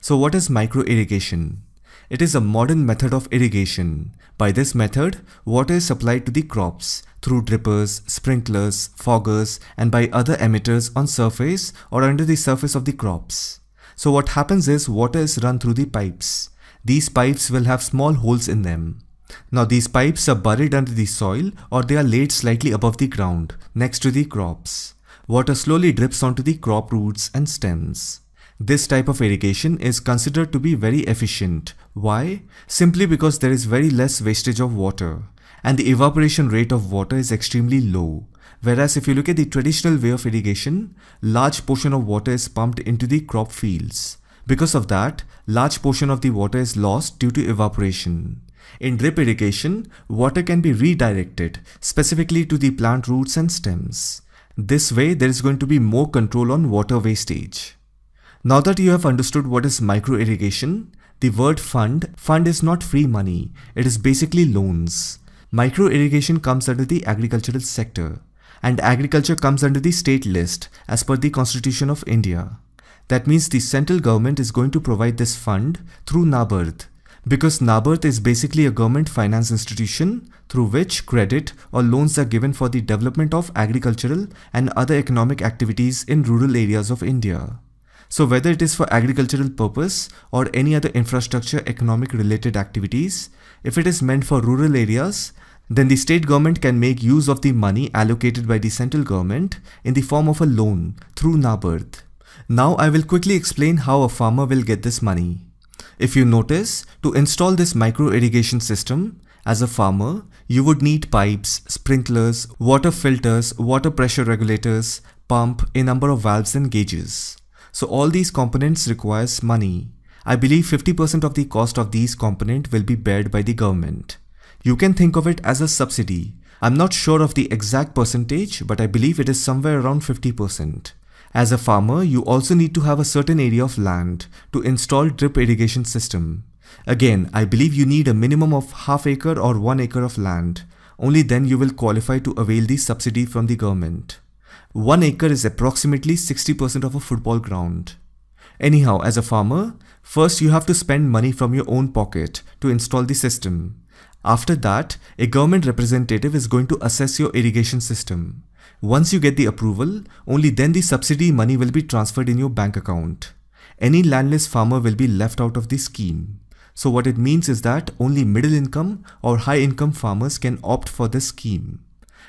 So what is micro irrigation? It is a modern method of irrigation. By this method, water is supplied to the crops through drippers, sprinklers, foggers and by other emitters on surface or under the surface of the crops. So what happens is water is run through the pipes. These pipes will have small holes in them. Now these pipes are buried under the soil or they are laid slightly above the ground, next to the crops. Water slowly drips onto the crop roots and stems. This type of irrigation is considered to be very efficient. Why? Simply because there is very less wastage of water and the evaporation rate of water is extremely low. Whereas if you look at the traditional way of irrigation, large portion of water is pumped into the crop fields. Because of that, large portion of the water is lost due to evaporation. In drip irrigation, water can be redirected specifically to the plant roots and stems. This way, there is going to be more control on water wastage. Now that you have understood what is micro irrigation, the word fund, fund is not free money, it is basically loans. Micro irrigation comes under the agricultural sector and agriculture comes under the state list as per the constitution of India. That means the central government is going to provide this fund through NABARD because NABARD is basically a government finance institution through which credit or loans are given for the development of agricultural and other economic activities in rural areas of India. So whether it is for agricultural purpose or any other infrastructure economic related activities, if it is meant for rural areas, then the state government can make use of the money allocated by the central government in the form of a loan through NABARD. Now I will quickly explain how a farmer will get this money. If you notice, to install this micro irrigation system, as a farmer, you would need pipes, sprinklers, water filters, water pressure regulators, pump, a number of valves and gauges. So all these components requires money. I believe 50% of the cost of these component will be bared by the government. You can think of it as a subsidy. I'm not sure of the exact percentage, but I believe it is somewhere around 50%. As a farmer, you also need to have a certain area of land to install drip irrigation system. Again, I believe you need a minimum of half acre or one acre of land. Only then you will qualify to avail the subsidy from the government. 1 acre is approximately 60% of a football ground. Anyhow, as a farmer, first you have to spend money from your own pocket to install the system. After that, a government representative is going to assess your irrigation system. Once you get the approval, only then the subsidy money will be transferred in your bank account. Any landless farmer will be left out of the scheme. So what it means is that only middle income or high income farmers can opt for this scheme.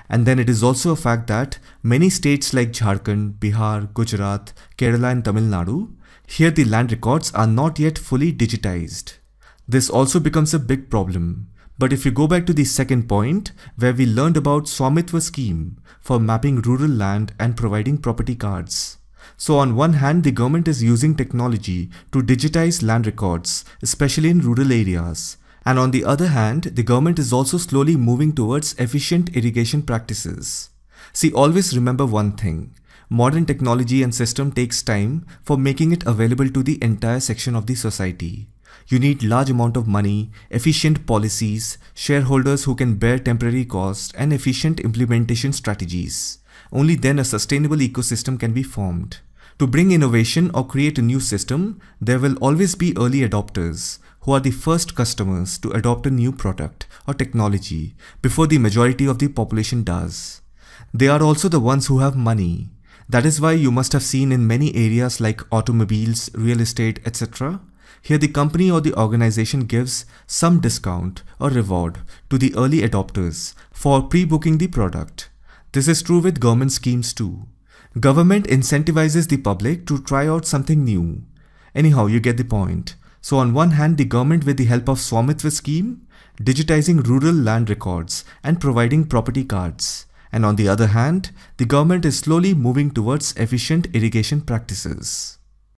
And then it is also a fact that many states like Jharkhand, Bihar, Gujarat, Kerala and Tamil Nadu, here the land records are not yet fully digitized. This also becomes a big problem. But if you go back to the second point, where we learned about Swamitva scheme for mapping rural land and providing property cards. So on one hand, the government is using technology to digitize land records, especially in rural areas. And on the other hand, the government is also slowly moving towards efficient irrigation practices. See, always remember one thing. Modern technology and system takes time for making it available to the entire section of the society. You need large amount of money, efficient policies, shareholders who can bear temporary costs and efficient implementation strategies. Only then a sustainable ecosystem can be formed. To bring innovation or create a new system, there will always be early adopters, who are the first customers to adopt a new product or technology before the majority of the population does. They are also the ones who have money. That is why you must have seen in many areas like automobiles, real estate, etc. Here the company or the organization gives some discount or reward to the early adopters for pre-booking the product. This is true with government schemes too. Government incentivizes the public to try out something new. Anyhow, you get the point. So on one hand, the government with the help of Swamitva scheme, digitizing rural land records and providing property cards. And on the other hand, the government is slowly moving towards efficient irrigation practices.